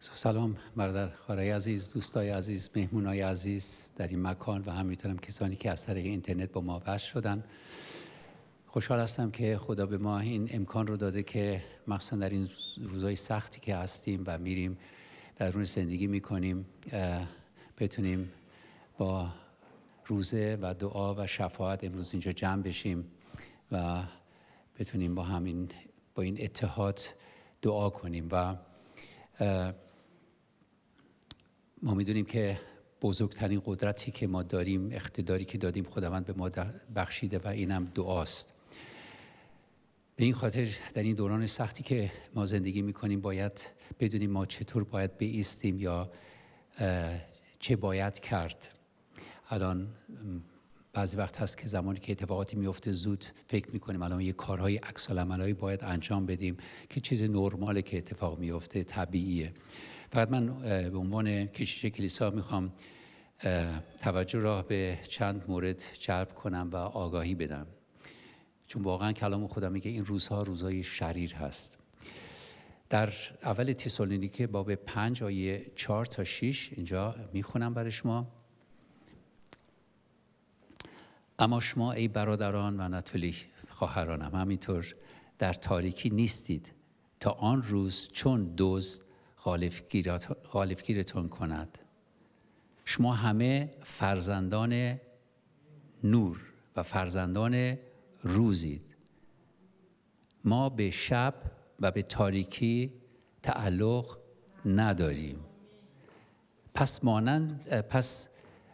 سلام برادر خاره عزیز دوستای عزیز مهمونای عزیز در این مکان و همینطورم کسانی که از طریق اینترنت با ما وصل شدن خوشحال هستم که خدا به ما این امکان رو داده که مخصوصا در این روزای سختی که هستیم و میریم در روز زندگی میکنیم بتونیم با روزه و دعا و شفاعت امروز اینجا جمع بشیم و بتونیم با همین با این اتحاد دعا کنیم و ما میدونیم که بزرگترین قدرتی که ما داریم اقتداری که دادیم خداوند به ما بخشیده و اینم دعاست به این خاطر در این دوران سختی که ما زندگی میکنیم باید بدونیم ما چطور باید بیستیم یا چه باید کرد الان بعضی وقت هست که زمانی که اتفاقاتی میفته زود فکر میکنیم الان یه کارهای عکس باید انجام بدیم که چیز نرماله که اتفاق میفته طبیعیه فقط من به عنوان کشیش کلیسا میخوام توجه را به چند مورد جلب کنم و آگاهی بدم چون واقعا کلام خدا میگه این روزها روزهای شریر هست در اول تسالونیکه باب پنج آیه چهار تا شیش اینجا میخونم برای شما اما شما ای برادران و نتولی خواهرانم همینطور در تاریکی نیستید تا آن روز چون دزد غالفگیرتون کند شما همه فرزندان نور و فرزندان روزید ما به شب و به تاریکی تعلق نداریم پس, مانند، پس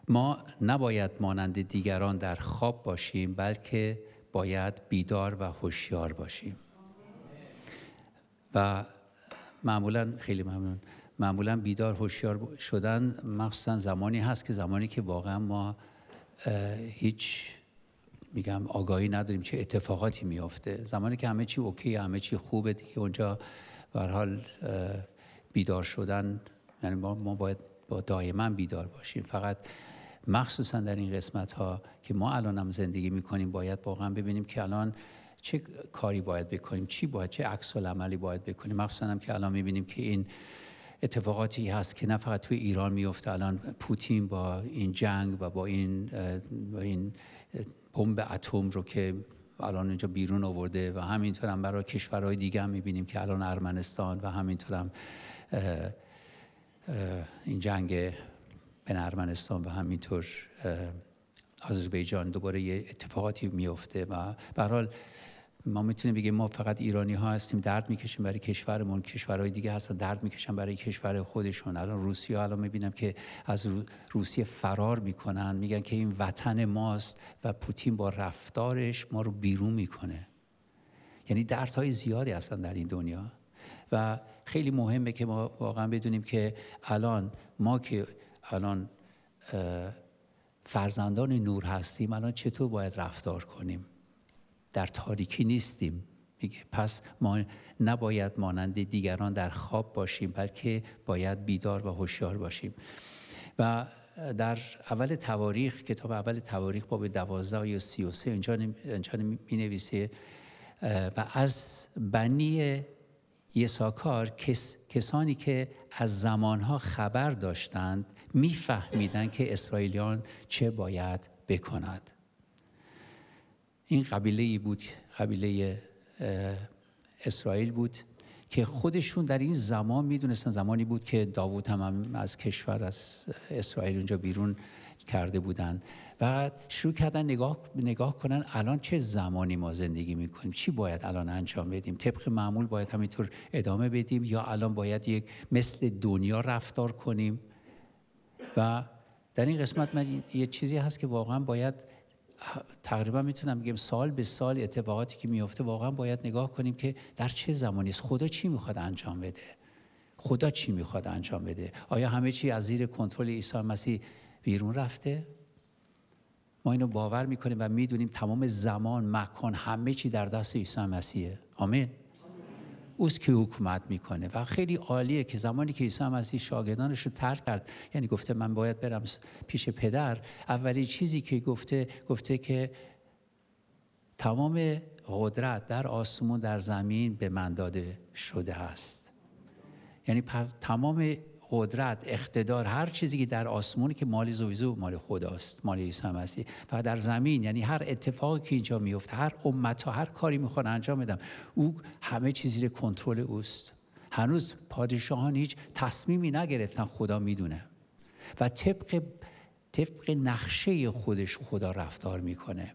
ما نباید مانند دیگران در خواب باشیم بلکه باید بیدار و هوشیار باشیم و معمولا خیلی ممنون معمولا بیدار هوشیار شدن مخصوصا زمانی هست که زمانی که واقعا ما هیچ میگم آگاهی نداریم چه اتفاقاتی میافته زمانی که همه چی اوکی همه چی خوبه دیگه اونجا به حال بیدار شدن یعنی ما باید با دائما بیدار باشیم فقط مخصوصا در این قسمت ها که ما الان هم زندگی میکنیم باید واقعا ببینیم که الان چه کاری باید بکنیم چی باید چه عکس عملی باید بکنیم مخصوصا که الان میبینیم که این اتفاقاتی هست که نه فقط توی ایران میفته الان پوتین با این جنگ و با این با این بمب اتم رو که الان اینجا بیرون آورده و همینطور هم برای کشورهای دیگه هم میبینیم که الان ارمنستان و همینطور هم این جنگ بین ارمنستان و همینطور آذربایجان دوباره یه اتفاقاتی میفته و به ما میتونیم بگیم ما فقط ایرانی ها هستیم درد میکشیم برای کشورمون کشورهای دیگه هستن درد میکشن برای کشور خودشون الان روسیه الان میبینم که از روسیه فرار میکنن میگن که این وطن ماست و پوتین با رفتارش ما رو بیرون میکنه یعنی های زیادی هستن در این دنیا و خیلی مهمه که ما واقعا بدونیم که الان ما که الان فرزندان نور هستیم الان چطور باید رفتار کنیم در تاریکی نیستیم میگه پس ما نباید مانند دیگران در خواب باشیم بلکه باید بیدار و هوشیار باشیم و در اول تواریخ کتاب اول تواریخ باب دوازده یا سی و سه اینجا می نویسه و از بنی یساکار کس، کسانی که از زمانها خبر داشتند میفهمیدند که اسرائیلیان چه باید بکند این قبیله ای بود قبیله اسرائیل بود که خودشون در این زمان میدونستن زمانی بود که داوود هم, هم از کشور از اسرائیل اونجا بیرون کرده بودن و شروع کردن نگاه, نگاه کنن الان چه زمانی ما زندگی میکنیم چی باید الان انجام بدیم طبق معمول باید همینطور ادامه بدیم یا الان باید یک مثل دنیا رفتار کنیم و در این قسمت من یه چیزی هست که واقعا باید تقریبا میتونم بگم سال به سال اتفاقاتی که میفته واقعا باید نگاه کنیم که در چه زمانی است خدا چی میخواد انجام بده خدا چی میخواد انجام بده آیا همه چی از زیر کنترل عیسی مسیح بیرون رفته ما اینو باور میکنیم و میدونیم تمام زمان مکان همه چی در دست عیسی مسیحه آمین اوست که حکومت میکنه و خیلی عالیه که زمانی که عیسی هم از این شاگردانش رو ترک کرد یعنی گفته من باید برم پیش پدر اولین چیزی که گفته گفته که تمام قدرت در آسمون در زمین به من داده شده است یعنی تمام قدرت اقتدار هر چیزی که در آسمون که مال زویزو مال خداست مال عیسی مسیح و در زمین یعنی هر اتفاقی که اینجا میفته هر امت و هر کاری میخوان انجام بدم او همه چیزی رو کنترل اوست هنوز پادشاهان هیچ تصمیمی نگرفتن خدا میدونه و طبق طبق نقشه خودش خدا رفتار میکنه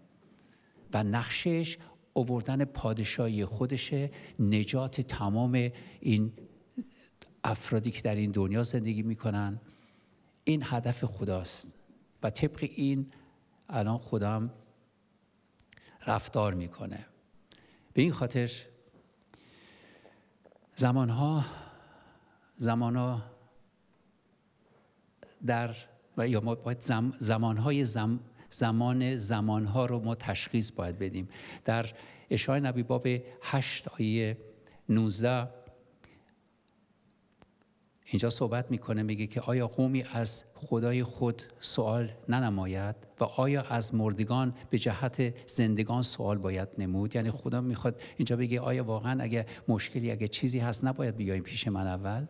و نقشش اووردن پادشاهی خودشه نجات تمام این افرادی که در این دنیا زندگی میکنن این هدف خداست و طبق این الان خودم رفتار میکنه به این خاطر زمانها زمانها در و یا ما باید زم زمانهای زم زمان زمانها رو ما تشخیص باید بدیم در اشای نبی باب 8 آیه 19 اینجا صحبت میکنه میگه که آیا قومی از خدای خود سوال ننماید و آیا از مردگان به جهت زندگان سوال باید نمود یعنی خدا میخواد اینجا بگه آیا واقعا اگه مشکلی اگه چیزی هست نباید بیایم پیش من اول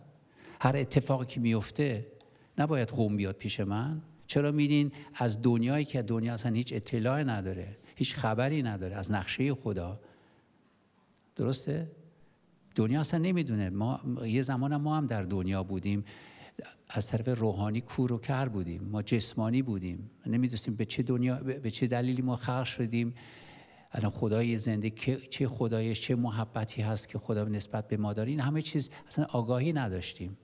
هر اتفاقی که میفته نباید قوم بیاد پیش من چرا میرین از دنیایی که دنیا اصلا هیچ اطلاعی نداره هیچ خبری نداره از نقشه خدا درسته دنیا اصلا نمیدونه ما یه زمان ما هم در دنیا بودیم از طرف روحانی کور و کر بودیم ما جسمانی بودیم نمیدونستیم به چه دنیا به چه دلیلی ما خلق شدیم الان خدای زنده چه خدایش چه محبتی هست که خدا نسبت به ما داره این همه چیز اصلا آگاهی نداشتیم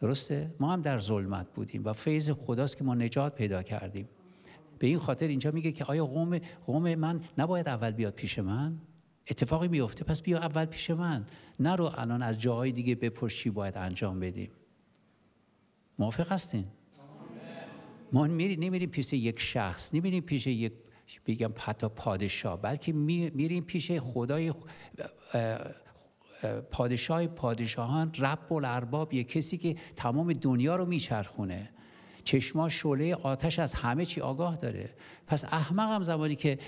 درسته ما هم در ظلمت بودیم و فیض خداست که ما نجات پیدا کردیم به این خاطر اینجا میگه که آیا قوم قوم من نباید اول بیاد پیش من اتفاقی میفته پس بیا اول پیش من نرو الان از جاهای دیگه بپرس چی باید انجام بدیم موافق هستین ما میریم نمیریم پیش یک شخص نمیریم پیش یک بگم حتی پادشاه بلکه میریم پیش خدای پادشاه پادشاهان رب الارباب یه کسی که تمام دنیا رو میچرخونه چشما شعله آتش از همه چی آگاه داره پس احمق هم زمانی که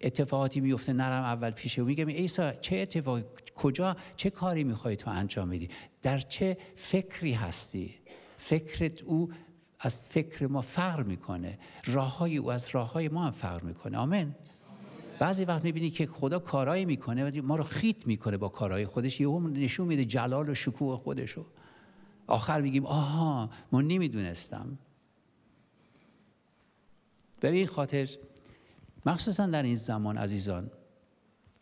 اتفاقاتی میفته نرم اول پیشه و میگم ایسا چه اتفاق کجا چه کاری میخوای تو انجام بدی در چه فکری هستی فکرت او از فکر ما فرق میکنه راه او از راه های ما هم فرق میکنه آمین بعضی وقت میبینی که خدا کارایی میکنه و ما رو خیت میکنه با کارهای خودش یهو نشون میده جلال و شکوه خودش آخر میگیم آها من نمیدونستم به این خاطر مخصوصا در این زمان عزیزان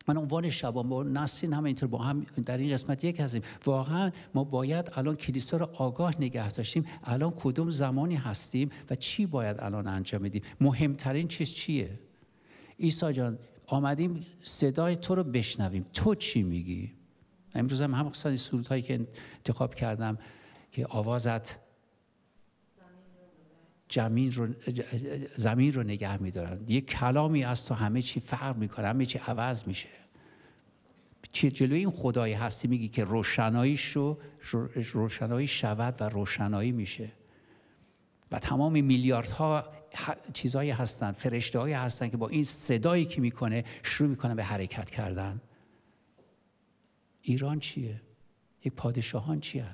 من عنوان شبا ما نسرین هم اینطور با هم در این قسمت یک هستیم واقعا ما باید الان کلیسا رو آگاه نگه داشتیم الان کدوم زمانی هستیم و چی باید الان انجام بدیم مهمترین چیز چیه عیسی جان آمدیم صدای تو رو بشنویم تو چی میگی امروز هم هم سرودهایی که انتخاب کردم که آوازت زمین رو, زمین رو نگه میدارن یه کلامی از تو همه چی فرق میکنه همه چی عوض میشه چه جلوی این خدای هستی میگی که روشناییش روشنایی شود و روشنایی میشه و تمام میلیاردها چیزهایی هستن فرشته هستن که با این صدایی که میکنه شروع میکنن به حرکت کردن ایران چیه؟ یک پادشاهان چیه؟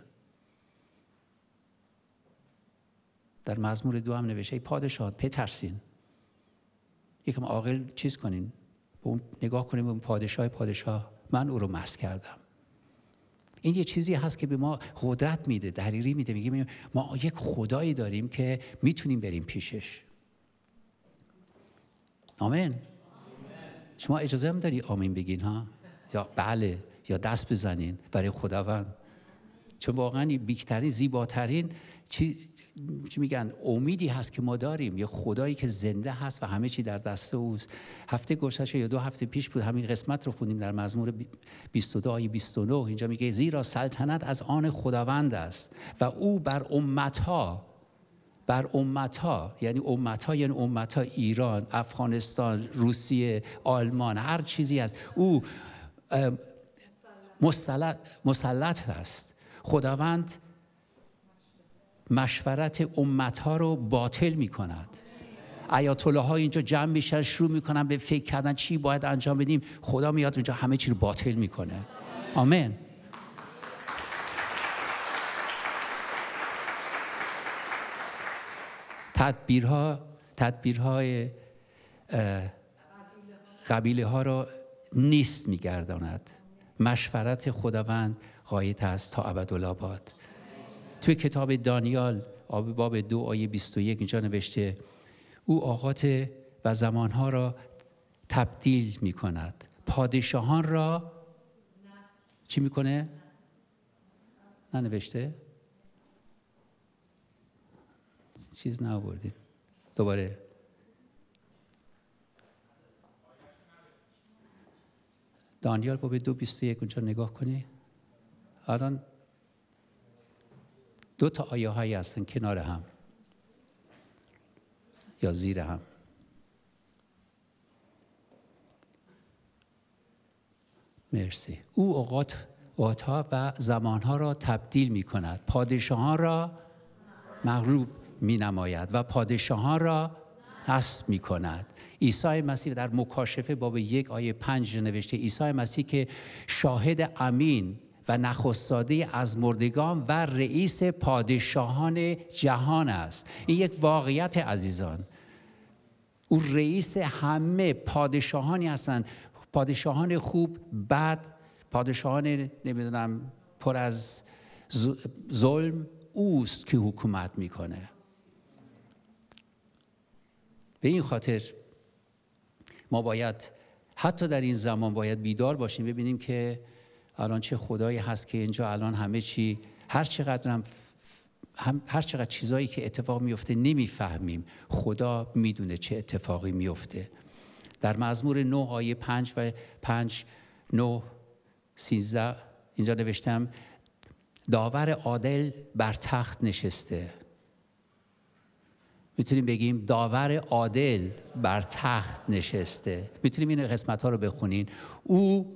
در مزمور دو هم نوشته ای پادشاه پترسین یکم عاقل چیز کنین به نگاه کنیم به اون پادشاه پادشاه من او رو مس کردم این یه چیزی هست که به ما قدرت میده دریری میده میگه ما یک خدایی داریم که میتونیم بریم پیشش آمین, شما اجازه هم داری آمین بگین ها یا بله یا دست بزنین برای خداوند چون واقعا بیکترین زیباترین چیز چی میگن امیدی هست که ما داریم یه خدایی که زنده هست و همه چی در دست اوست هفته گذشته یا دو هفته پیش بود همین قسمت رو خوندیم در مزمور 22 آیه 29 اینجا میگه زیرا سلطنت از آن خداوند است و او بر امتها بر امتها یعنی امتها یعنی امتها ایران افغانستان روسیه آلمان هر چیزی است او مسلط, مسلط است خداوند مشورت امت ها رو باطل می کند آیت ها اینجا جمع میشن شروع میکنن به فکر کردن چی باید انجام بدیم خدا میاد اونجا همه چی رو باطل میکنه آمین تدبیرها تدبیرهای قبیله ها را نیست میگرداند مشورت خداوند قایت است تا باد توی کتاب دانیال آب باب دو آیه 21 اینجا نوشته او آقات و زمانها را تبدیل می کند پادشاهان را چی میکنه؟ ننوشته؟ چیز نآوردیم دوباره دانیال باب دو بیست و یک اونجا نگاه کنی الان دو تا آیه هایی هستن کنار هم یا زیر هم مرسی او اوقات اوقاتها و زمانها را تبدیل می کند پادشاهان را مغلوب می نماید و پادشاهان را حسب می کند عیسی مسیح در مکاشفه باب یک آیه پنج نوشته عیسی مسیح که شاهد امین و نخستاده از مردگان و رئیس پادشاهان جهان است این یک واقعیت عزیزان او رئیس همه پادشاهانی هستند پادشاهان خوب بد پادشاهان نمیدونم پر از ظلم اوست که حکومت میکنه به این خاطر ما باید حتی در این زمان باید بیدار باشیم ببینیم که الان چه خدایی هست که اینجا الان همه چی هر چقدر هم هر چقدر چیزایی که اتفاق میفته نمیفهمیم خدا میدونه چه اتفاقی میفته در مزمور 9 آیه 5 و 5 9 13 اینجا نوشتم داور عادل بر تخت نشسته میتونیم بگیم داور عادل بر تخت نشسته میتونیم این قسمت ها رو بخونین او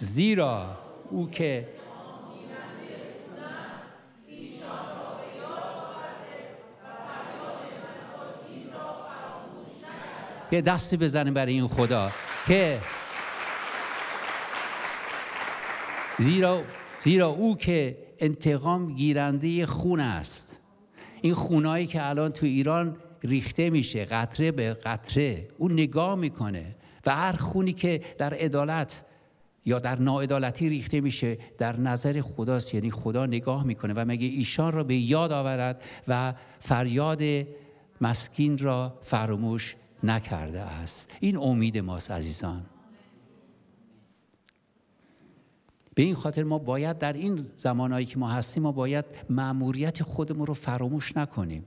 زیرا او که یه دستی بزنیم برای این خدا که زیرا, زیرا او که انتقام گیرنده خون است این خونایی که الان تو ایران ریخته میشه قطره به قطره او نگاه میکنه و هر خونی که در عدالت یا در ناعدالتی ریخته میشه در نظر خداست یعنی خدا نگاه میکنه و مگه ایشان را به یاد آورد و فریاد مسکین را فراموش نکرده است این امید ماست عزیزان به این خاطر ما باید در این زمانهایی که ما هستیم ما باید معموریت خودمون رو فراموش نکنیم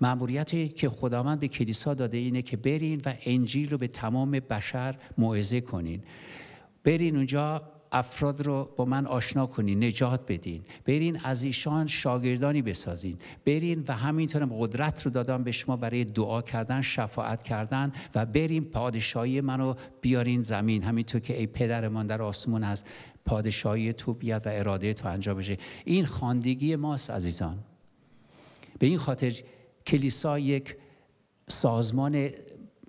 معموریتی که خداوند به کلیسا داده اینه که برین و انجیل رو به تمام بشر موعظه کنین برین اونجا افراد رو با من آشنا کنین نجات بدین برین از ایشان شاگردانی بسازین برین و همینطورم قدرت رو دادم به شما برای دعا کردن شفاعت کردن و برین پادشاهی منو بیارین زمین همینطور که ای پدرمان در آسمون هست پادشاهی تو بیاد و اراده تو انجام بشه این خاندگی ماست عزیزان به این خاطر کلیسا یک سازمان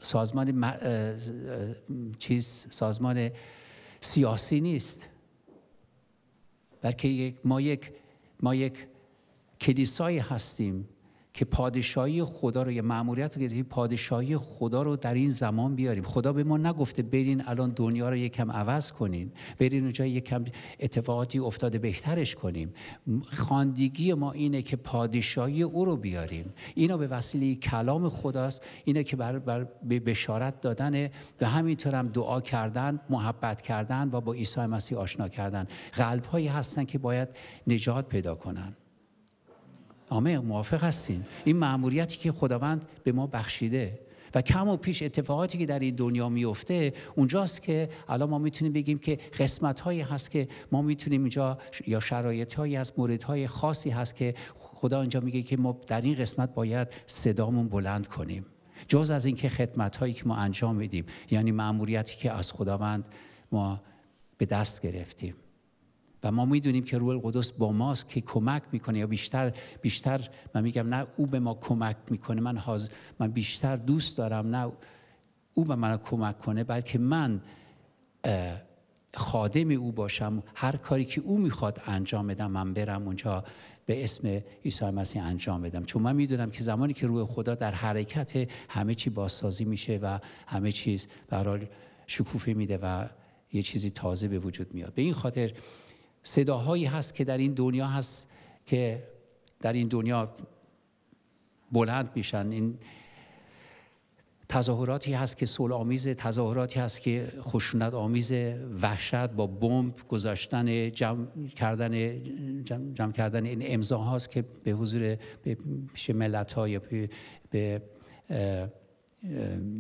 سازمان چیز سازمان سیاسی نیست بلکه ما یک ما یک کلیسایی هستیم که پادشاهی خدا رو یه معمولیت رو گرفتیم پادشاهی خدا رو در این زمان بیاریم خدا به ما نگفته برین الان دنیا رو یکم عوض کنین برین اونجا یکم اتفاقاتی افتاده بهترش کنیم خاندگی ما اینه که پادشاهی او رو بیاریم اینا به وسیله کلام خداست اینه که بر, به بشارت دادن و همینطور هم دعا کردن محبت کردن و با عیسی مسیح آشنا کردن قلب هایی هستن که باید نجات پیدا کنن آمه موافق هستین این معمولیتی که خداوند به ما بخشیده و کم و پیش اتفاقاتی که در این دنیا میفته اونجاست که الان ما میتونیم بگیم که قسمت هایی هست که ما میتونیم اینجا یا شرایط هایی از مورد های خاصی هست که خدا اینجا میگه که ما در این قسمت باید صدامون بلند کنیم جز از اینکه خدمت هایی که ما انجام میدیم یعنی معمولیتی که از خداوند ما به دست گرفتیم و ما میدونیم که روح القدس با ماست که کمک میکنه یا بیشتر بیشتر من میگم نه او به ما کمک میکنه من من بیشتر دوست دارم نه او به من کمک کنه بلکه من خادم او باشم هر کاری که او میخواد انجام بدم من برم اونجا به اسم عیسی مسیح انجام بدم چون من میدونم که زمانی که روح خدا در حرکت همه چی بازسازی میشه و همه چیز به شکوفه میده و یه چیزی تازه به وجود میاد به این خاطر صداهایی هست که در این دنیا هست که در این دنیا بلند میشن این تظاهراتی هست که صلح آمیزه، تظاهراتی هست که خشونت آمیزه وحشت با بمب گذاشتن جمع کردن جمع, کردن این امضا هاست که به حضور به پیش ملت ها یا به,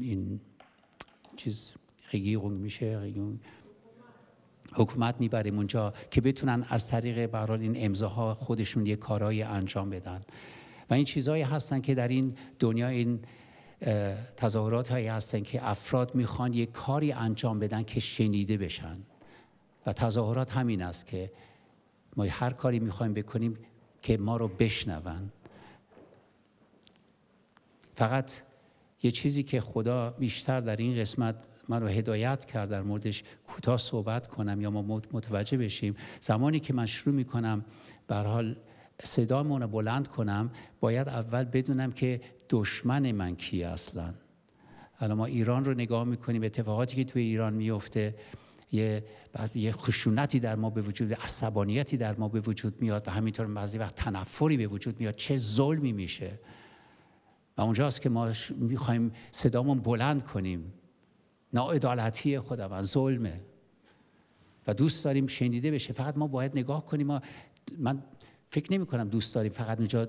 این چیز قیگیرون میشه حکومت میبریم اونجا که بتونن از طریق برحال این امضاها خودشون یه کارایی انجام بدن و این چیزهایی هستن که در این دنیا این تظاهرات هایی هستن که افراد میخوان یه کاری انجام بدن که شنیده بشن و تظاهرات همین است که ما هر کاری میخوایم بکنیم که ما رو بشنون فقط یه چیزی که خدا بیشتر در این قسمت من رو هدایت کرد در موردش کوتاه صحبت کنم یا ما متوجه بشیم زمانی که من شروع میکنم به حال صدامون رو بلند کنم باید اول بدونم که دشمن من کی اصلا الان ما ایران رو نگاه میکنیم اتفاقاتی که توی ایران میفته یه یه خشونتی در ما به وجود عصبانیتی در ما به وجود میاد و همینطور بعضی وقت تنفری به وجود میاد چه ظلمی میشه و اونجاست که ما میخوایم صدامون بلند کنیم ناعدالتی خداوند ظلمه و دوست داریم شنیده بشه فقط ما باید نگاه کنیم من فکر نمی کنم دوست داریم فقط اونجا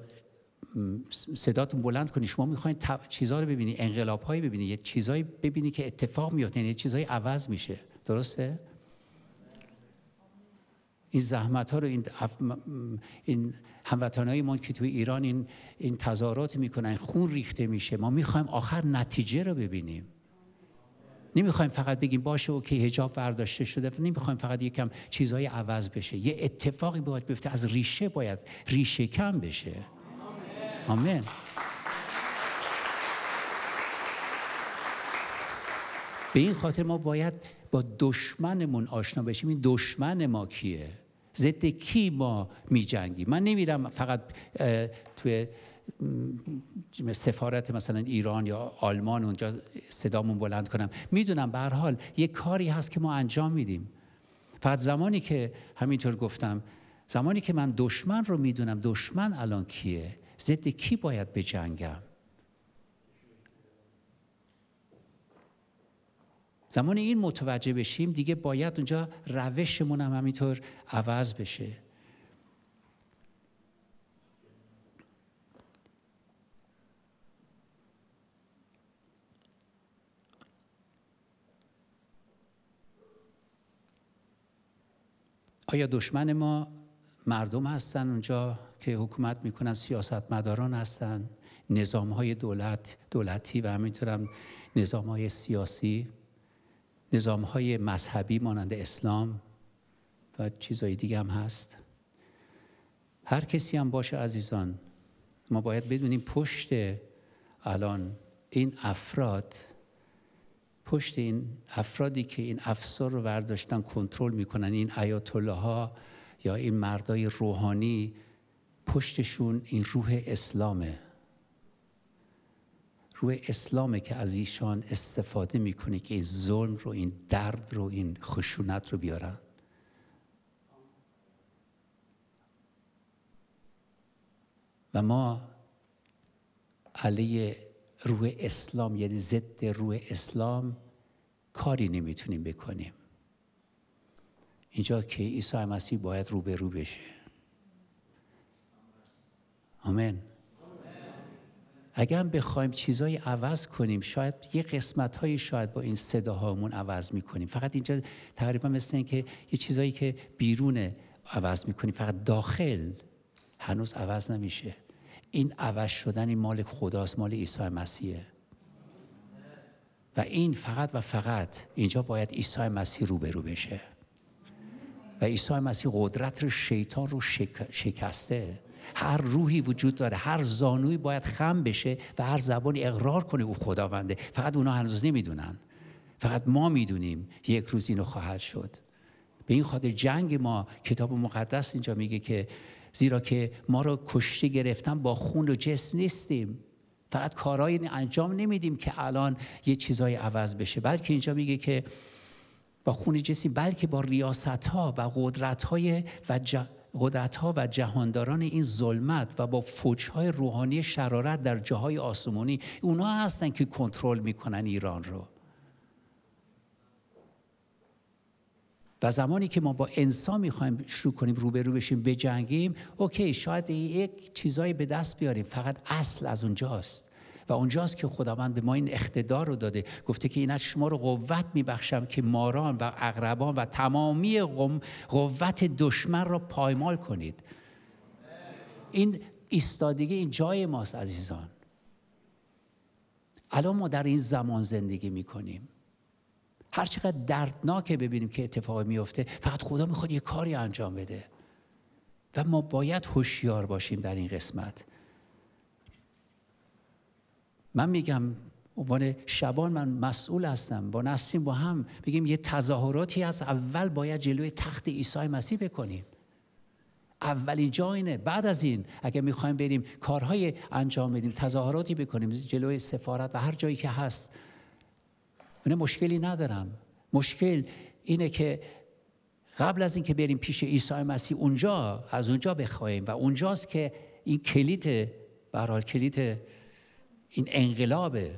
صداتون بلند کنی شما میخواین چیزها رو ببینی انقلاب هایی ببینی یه چیزهایی ببینی که اتفاق میفته یعنی چیزهایی عوض میشه درسته این زحمت ها رو این, اف... این ما که توی ایران این, این تظاهرات میکنن خون ریخته میشه ما میخوایم آخر نتیجه رو ببینیم نمیخوایم فقط بگیم باشه اوکی حجاب برداشته شده نمیخوایم فقط یکم چیزای عوض بشه یه اتفاقی باید بیفته از ریشه باید ریشه کم بشه آمین به این خاطر ما باید با دشمنمون آشنا بشیم این دشمن ما کیه ضد کی ما می من نمیرم فقط توی سفارت مثلا ایران یا آلمان اونجا صدامون بلند کنم میدونم به حال یه کاری هست که ما انجام میدیم فقط زمانی که همینطور گفتم زمانی که من دشمن رو میدونم دشمن الان کیه ضد کی باید بجنگم زمانی این متوجه بشیم دیگه باید اونجا روشمون هم همینطور عوض بشه آیا دشمن ما مردم هستن اونجا که حکومت میکنن سیاستمداران هستن نظام های دولت دولتی و همینطورم نظام های سیاسی نظام های مذهبی مانند اسلام و چیزهای دیگه هم هست هر کسی هم باشه عزیزان ما باید بدونیم پشت الان این افراد پشت این افرادی که این افسار رو برداشتن کنترل میکنن این آیات الله ها یا این مردای روحانی پشتشون این روح اسلامه روح اسلامه که از ایشان استفاده میکنه که این ظلم رو این درد رو این خشونت رو بیارن و ما علیه روح اسلام یعنی ضد روح اسلام کاری نمیتونیم بکنیم اینجا که عیسی مسیح باید رو به رو بشه آمین اگر بخوایم چیزای عوض کنیم شاید یه قسمت هایی شاید با این صداهامون عوض میکنیم فقط اینجا تقریبا مثل این که یه چیزایی که بیرون عوض میکنیم فقط داخل هنوز عوض نمیشه این عوض شدن این مال خداست مال عیسی مسیحه و این فقط و فقط اینجا باید عیسی مسیح روبرو بشه و عیسی مسیح قدرت رو شیطان رو شکسته هر روحی وجود داره هر زانویی باید خم بشه و هر زبانی اقرار کنه او خداونده فقط اونا هنوز نمیدونن فقط ما میدونیم یک روز اینو خواهد شد به این خاطر جنگ ما کتاب مقدس اینجا میگه که زیرا که ما رو کشته گرفتن با خون و جسم نیستیم فقط کارهای انجام نمیدیم که الان یه چیزای عوض بشه بلکه اینجا میگه که با خون جسمی بلکه با ریاست ها و قدرت های و قدرت ها و جهانداران این ظلمت و با فوج های روحانی شرارت در جاهای آسمانی اونا هستن که کنترل میکنن ایران رو و زمانی که ما با انسان میخوایم شروع کنیم روبرو بشیم بجنگیم اوکی شاید یک چیزایی به دست بیاریم فقط اصل از اونجاست و اونجاست که خداوند به ما این اقتدار رو داده گفته که اینت شما رو قوت میبخشم که ماران و اقربان و تمامی قم قوت دشمن را پایمال کنید این ایستادگی این جای ماست عزیزان الان ما در این زمان زندگی میکنیم هر چقدر دردناکه ببینیم که اتفاقی میفته فقط خدا میخواد یه کاری انجام بده و ما باید هوشیار باشیم در این قسمت من میگم عنوان شبان من مسئول هستم با نسیم با هم بگیم یه تظاهراتی از اول باید جلوی تخت عیسی مسیح بکنیم اولین جا اینه بعد از این اگر میخوایم بریم کارهای انجام بدیم تظاهراتی بکنیم جلوی سفارت و هر جایی که هست من مشکلی ندارم مشکل اینه که قبل از اینکه بریم پیش عیسی مسیح اونجا از اونجا بخوایم و اونجاست که این کلیت به کلیت این انقلابه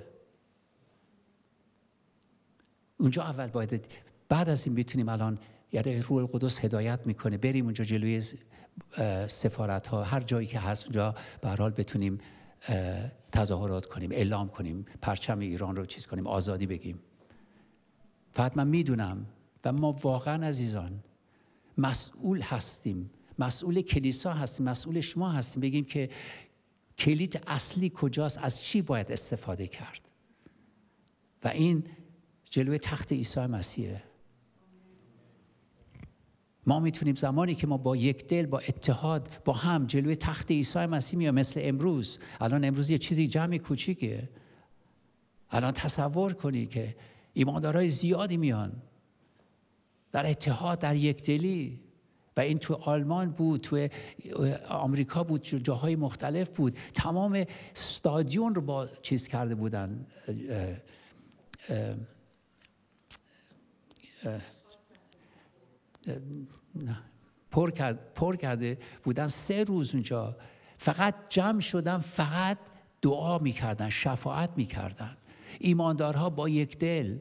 اونجا اول باید بعد از این میتونیم الان یعنی روح القدس هدایت میکنه بریم اونجا جلوی سفارت ها هر جایی که هست اونجا به بتونیم تظاهرات کنیم اعلام کنیم پرچم ایران رو چیز کنیم آزادی بگیم فقط من میدونم و ما واقعا عزیزان مسئول هستیم مسئول کلیسا هستیم مسئول شما هستیم بگیم که کلید اصلی کجاست از چی باید استفاده کرد و این جلوی تخت عیسی مسیحه ما میتونیم زمانی که ما با یک دل با اتحاد با هم جلوی تخت عیسی مسیح میایم مثل امروز الان امروز یه چیزی جمع کوچیکه الان تصور کنید که ایماندارهای زیادی میان در اتحاد در یک دلی و این تو آلمان بود تو آمریکا بود جاهای مختلف بود تمام استادیون رو با چیز کرده بودن پر, پر کرده بودن سه روز اونجا فقط جمع شدن فقط دعا میکردن شفاعت میکردن ایماندارها با یک دل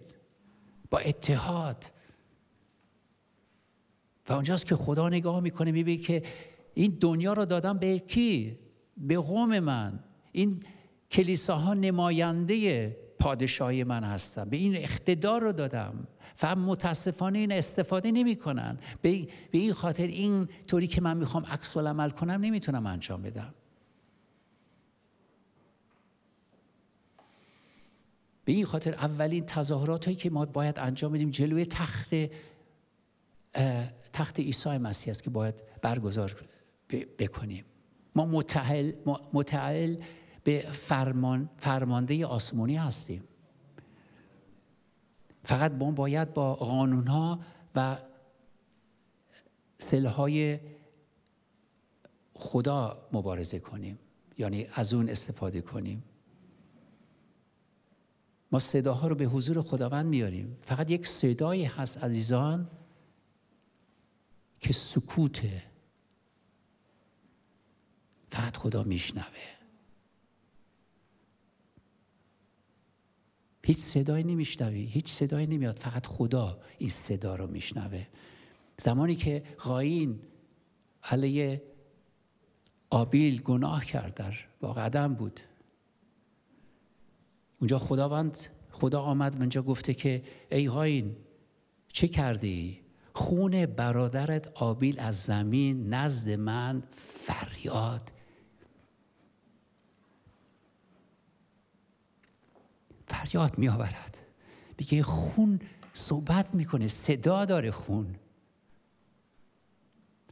با اتحاد و اونجاست که خدا نگاه میکنه میبینه که این دنیا رو دادم به کی به قوم من این کلیساها نماینده پادشاهی من هستم به این اقتدار رو دادم و متاسفانه این استفاده نمی کنن. به این خاطر این طوری که من میخوام عکس عمل کنم نمیتونم انجام بدم به این خاطر اولین تظاهرات هایی که ما باید انجام بدیم جلوی تخت تخت عیسی مسیح است که باید برگزار بکنیم ما متعل, متعل به فرمان، فرمانده آسمانی هستیم فقط ما باید با قانون ها و های خدا مبارزه کنیم یعنی از اون استفاده کنیم ما صداها رو به حضور خداوند میاریم فقط یک صدایی هست عزیزان که سکوته فقط خدا میشنوه هیچ صدایی نمیشنوی هیچ صدایی نمیاد فقط خدا این صدا رو میشنوه زمانی که قاین علیه آبیل گناه کرد در با قدم بود اونجا خداوند خدا آمد و اونجا گفته که ای هاین چه کردی؟ خون برادرت آبیل از زمین نزد من فریاد فریاد می آورد میگه خون صحبت میکنه صدا داره خون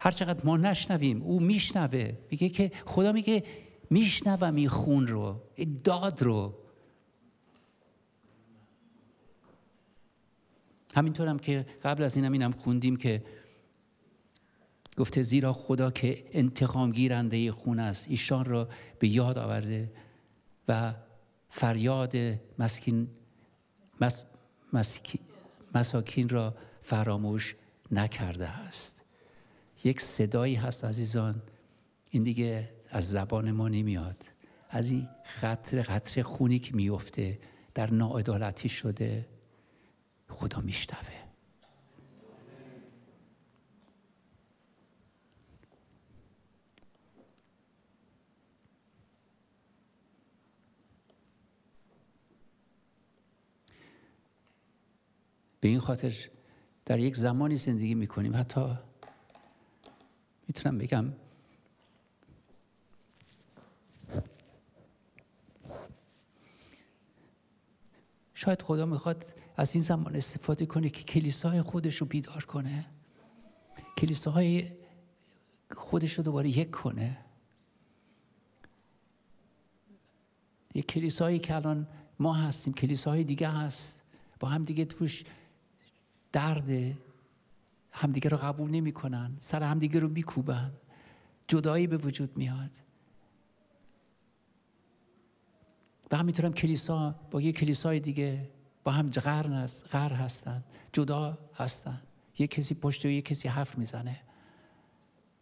هرچقدر ما نشنویم او میشنوه میگه که خدا میگه میشنوم این خون رو این داد رو همینطور هم که قبل از اینم اینم خوندیم که گفته زیرا خدا که انتقام گیرنده خون است ایشان را به یاد آورده و فریاد مسکین مس، مساکین را فراموش نکرده است یک صدایی هست عزیزان این دیگه از زبان ما نمیاد از این خطر خطر خونی که میفته در ناعدالتی شده خدا میشنوه به این خاطر در یک زمانی زندگی میکنیم حتی میتونم بگم شاید خدا میخواد از این زمان استفاده کنه که کلیسای خودش رو بیدار کنه کلیساهای خودش رو دوباره یک کنه یه کلیسایی که الان ما هستیم کلیساهای دیگه هست با هم دیگه توش درد همدیگه رو قبول نمیکنن سر همدیگه رو میکوبن جدایی به وجود میاد و کلیسا با یه کلیسای دیگه با هم غر است غر هستن جدا هستن یه کسی پشت و یه کسی حرف میزنه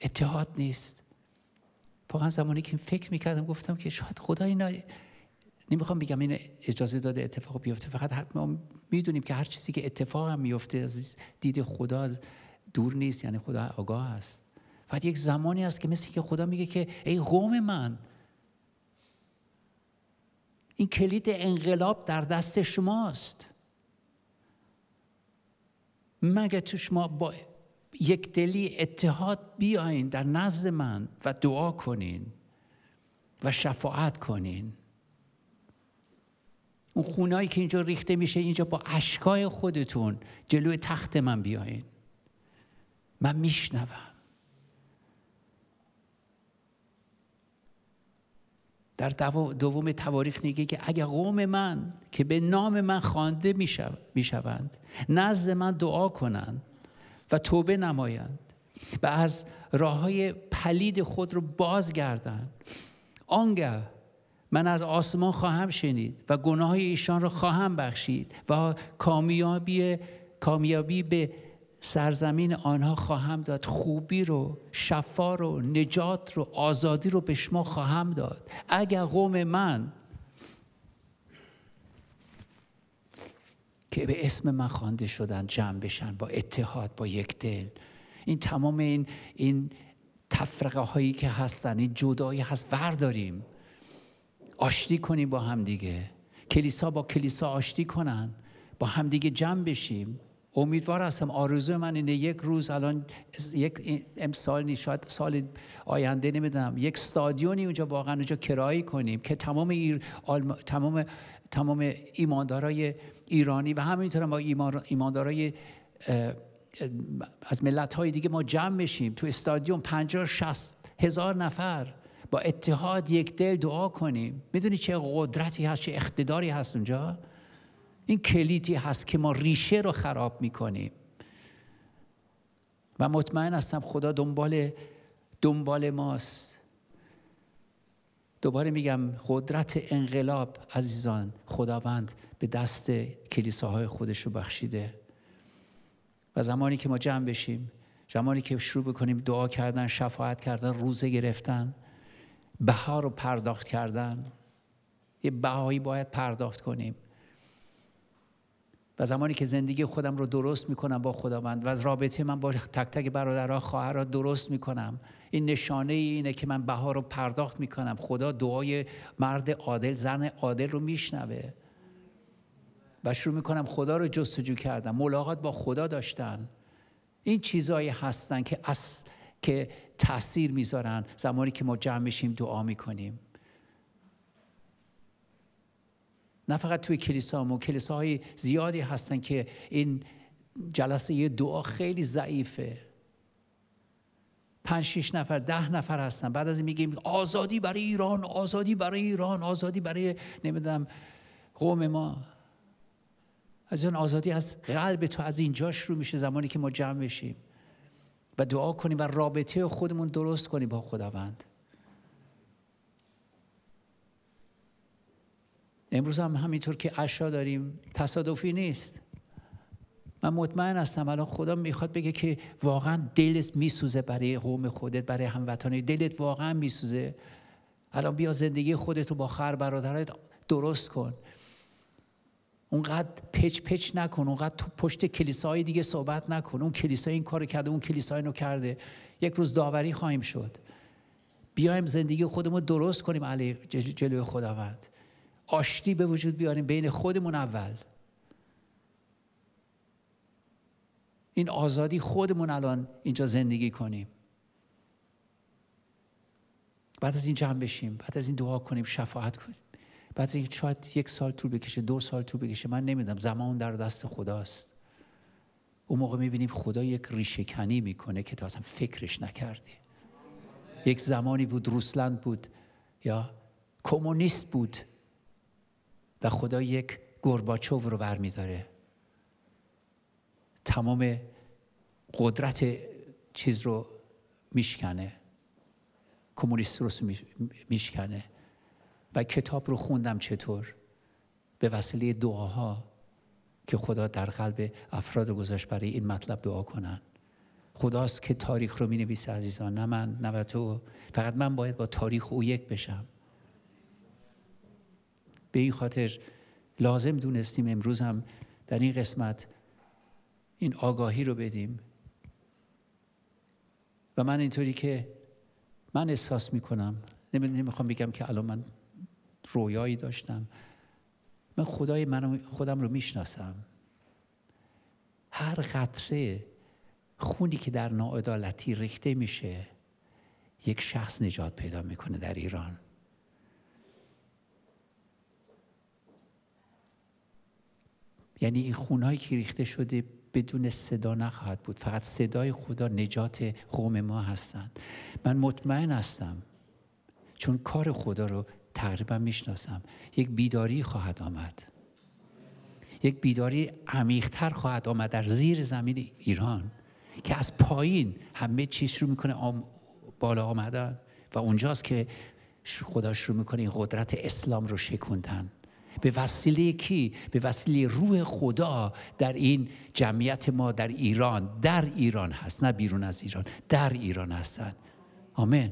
اتحاد نیست واقعا زمانی که فکر میکردم گفتم که شاید خدا اینا نمیخوام بگم این اجازه داده اتفاق بیفته فقط ما میدونیم که هر چیزی که اتفاق هم میفته دید خدا دور نیست یعنی خدا آگاه است فقط یک زمانی است که مثل که خدا میگه که ای قوم من این کلید انقلاب در دست شماست مگه تو شما با یک دلی اتحاد بیاین در نزد من و دعا کنین و شفاعت کنین اون خونایی که اینجا ریخته میشه اینجا با اشکای خودتون جلوی تخت من بیاین من میشنوم در دوم تواریخ نگه که اگر قوم من که به نام من خوانده میشوند نزد من دعا کنند و توبه نمایند و از راه های پلید خود رو بازگردند آنگه من از آسمان خواهم شنید و گناه ایشان را خواهم بخشید و کامیابی کامیابی به سرزمین آنها خواهم داد خوبی رو شفا رو نجات رو آزادی رو به شما خواهم داد اگر قوم من که به اسم من خوانده شدن جمع بشن با اتحاد با یک دل این تمام این این تفرقه هایی که هستن این جدایی هست ورداریم آشتی کنیم با هم دیگه کلیسا با کلیسا آشتی کنن با همدیگه جمع بشیم امیدوار هستم آرزو من اینه یک روز الان یک امسال نی شاید سال آینده نمیدونم یک استادیونی اونجا واقعا اونجا کرایه کنیم که تمام ایر... تمام تمام ایماندارای ایرانی و همینطور با ایماندارای از ملت های دیگه ما جمع بشیم تو استادیوم 50 60 هزار نفر با اتحاد یک دل دعا کنیم میدونی چه قدرتی هست چه اقتداری هست اونجا این کلیدی هست که ما ریشه رو خراب میکنیم و مطمئن هستم خدا دنبال دنبال ماست دوباره میگم قدرت انقلاب عزیزان خداوند به دست کلیساهای خودش رو بخشیده و زمانی که ما جمع بشیم زمانی که شروع بکنیم دعا کردن شفاعت کردن روزه گرفتن بها رو پرداخت کردن یه بهایی باید پرداخت کنیم و زمانی که زندگی خودم رو درست میکنم با خداوند و از رابطه من با تک تک برادرها خواهرها درست میکنم این نشانه اینه که من بها رو پرداخت میکنم خدا دعای مرد عادل زن عادل رو میشنوه و شروع میکنم خدا رو جستجو کردم ملاقات با خدا داشتن این چیزایی هستن که, از... که تاثیر میذارن زمانی که ما جمع میشیم دعا میکنیم نه فقط توی ما کلیساهای زیادی هستن که این جلسه دعا خیلی ضعیفه پنج شیش نفر ده نفر هستن بعد از این میگیم آزادی برای ایران آزادی برای ایران آزادی برای نمیدونم قوم ما از آزادی از قلب تو از اینجا رو میشه زمانی که ما جمع بشیم و دعا کنیم و رابطه خودمون درست کنیم با خداوند امروز هم همینطور که عشا داریم تصادفی نیست من مطمئن هستم الان خدا میخواد بگه که واقعا دلت میسوزه برای قوم خودت برای هموطنی دلت واقعا میسوزه الان بیا زندگی خودت رو با خر برادرت درست کن اونقدر پچ پچ نکن اونقدر تو پشت کلیسای دیگه صحبت نکن اون کلیسا این کارو کرده اون کلیسا اینو کرده یک روز داوری خواهیم شد بیایم زندگی خودمون درست کنیم علی جلوی خداوند آشتی به وجود بیاریم بین خودمون اول این آزادی خودمون الان اینجا زندگی کنیم بعد از این جمع بشیم بعد از این دعا کنیم شفاعت کنیم بعد از این شاید یک سال طول بکشه دو سال طول بکشه من نمیدونم زمان در دست خداست اون موقع میبینیم خدا یک کنی میکنه که تا اصلا فکرش نکردی یک زمانی بود روسلند بود یا کمونیست بود و خدا یک گرباچوف رو برمیداره تمام قدرت چیز رو میشکنه کمونیست رو میشکنه و کتاب رو خوندم چطور به وسیله دعاها که خدا در قلب افراد رو گذاشت برای این مطلب دعا کنن خداست که تاریخ رو می نویسه عزیزان نه من نه تو فقط من باید با تاریخ او یک بشم به این خاطر لازم دونستیم امروز هم در این قسمت این آگاهی رو بدیم و من اینطوری که من احساس میکنم نمیخوام بگم که الان من رویایی داشتم من خدای من خودم رو میشناسم هر قطره خونی که در ناعدالتی ریخته میشه یک شخص نجات پیدا میکنه در ایران یعنی این خونهایی که ریخته شده بدون صدا نخواهد بود فقط صدای خدا نجات قوم ما هستند من مطمئن هستم چون کار خدا رو تقریبا میشناسم یک بیداری خواهد آمد یک بیداری عمیقتر خواهد آمد در زیر زمین ایران که از پایین همه چیز شروع میکنه آم بالا آمدن و اونجاست که خدا شروع میکنه این قدرت اسلام رو شکوندن به وسیله کی به وسیله روح خدا در این جمعیت ما در ایران در ایران هست نه بیرون از ایران در ایران هستند آمین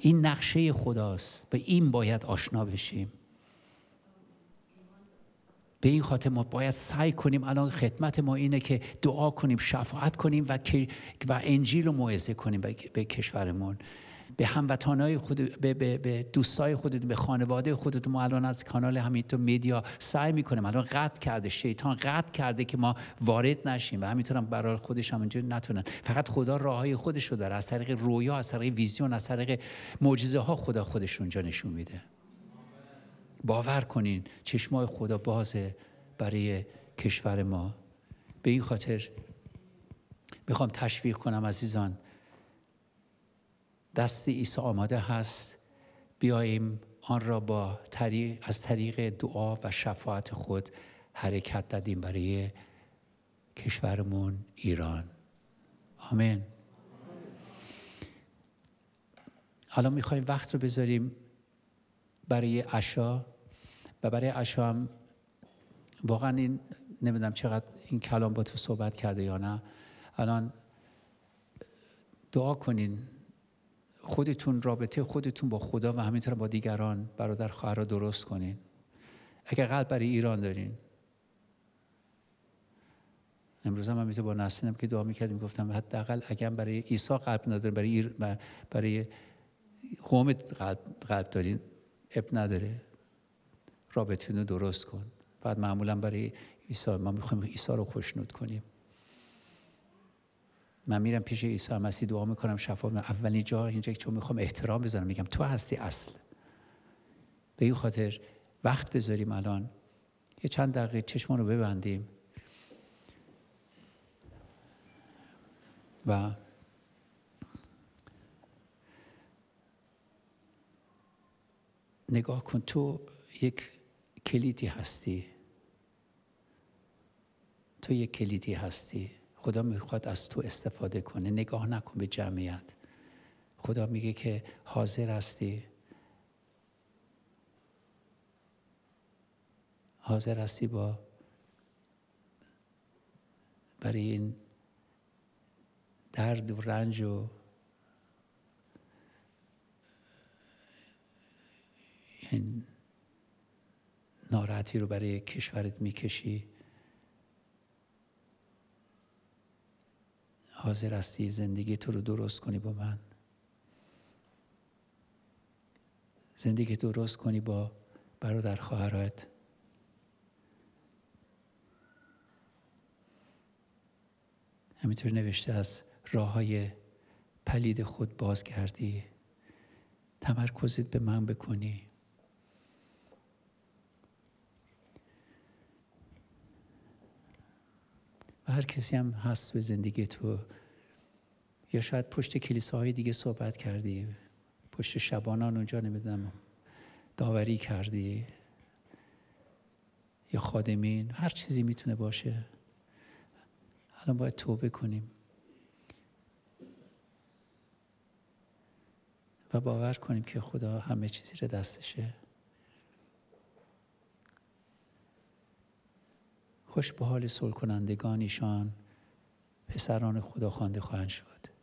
این نقشه خداست به این باید آشنا بشیم به این خاطر ما باید سعی کنیم الان خدمت ما اینه که دعا کنیم شفاعت کنیم و, و انجیل رو موعظه کنیم به کشورمون به هموطانهای خود به, به،, به دوستای خودتون به خانواده خودتون ما الان از کانال همینطور میدیا سعی میکنیم الان قطع کرده شیطان قطع کرده که ما وارد نشیم و همینطور هم برای خودش هم نتونن فقط خدا های خودش رو داره از طریق رویا از طریق ویزیون از طریق معجزه ها خدا خودش اونجا نشون میده باور کنین چشمای خدا بازه برای کشور ما به این خاطر میخوام تشویق کنم عزیزان دست عیسی آماده هست بیاییم آن را با طریق از طریق دعا و شفاعت خود حرکت دادیم برای کشورمون ایران آمین حالا میخوایم وقت رو بذاریم برای عشا و برای عشا هم واقعا این نمیدونم چقدر این کلام با تو صحبت کرده یا نه الان دعا کنین خودتون رابطه خودتون با خدا و همینطور با دیگران برادر خواهر درست کنین اگر قلب برای ایران دارین امروز هم همیشه با نسلینم که دعا میکردیم گفتم حداقل اگر برای عیسی قلب نداره برای ایر... برای قوم قلب, قلب دارین اب نداره رابطه رو درست کن بعد معمولا برای عیسی ما میخوایم عیسی رو خوشنود کنیم من میرم پیش عیسی مسیح دعا میکنم شفا من اولین جا اینجا چون میخوام احترام بزنم میگم تو هستی اصل به این خاطر وقت بذاریم الان یه چند دقیقه چشمان رو ببندیم و نگاه کن تو یک کلیدی هستی تو یک کلیدی هستی خدا میخواد از تو استفاده کنه نگاه نکن به جمعیت خدا میگه که حاضر هستی حاضر هستی با برای این درد و رنج و این ناراحتی رو برای کشورت میکشی حاضر هستی زندگی تو رو درست کنی با من زندگی درست کنی با برادر خواهرات همینطور نوشته از راه های پلید خود باز کردی تمرکزت به من بکنی و هر کسی هم هست به زندگی تو یا شاید پشت کلیساهای دیگه صحبت کردی پشت شبانان اونجا نمیدونم داوری کردی یا خادمین هر چیزی میتونه باشه الان باید توبه کنیم و باور کنیم که خدا همه چیزی رو دستشه خوش به حال صلح کنندگانشان پسران خدا خوانده خواهند شد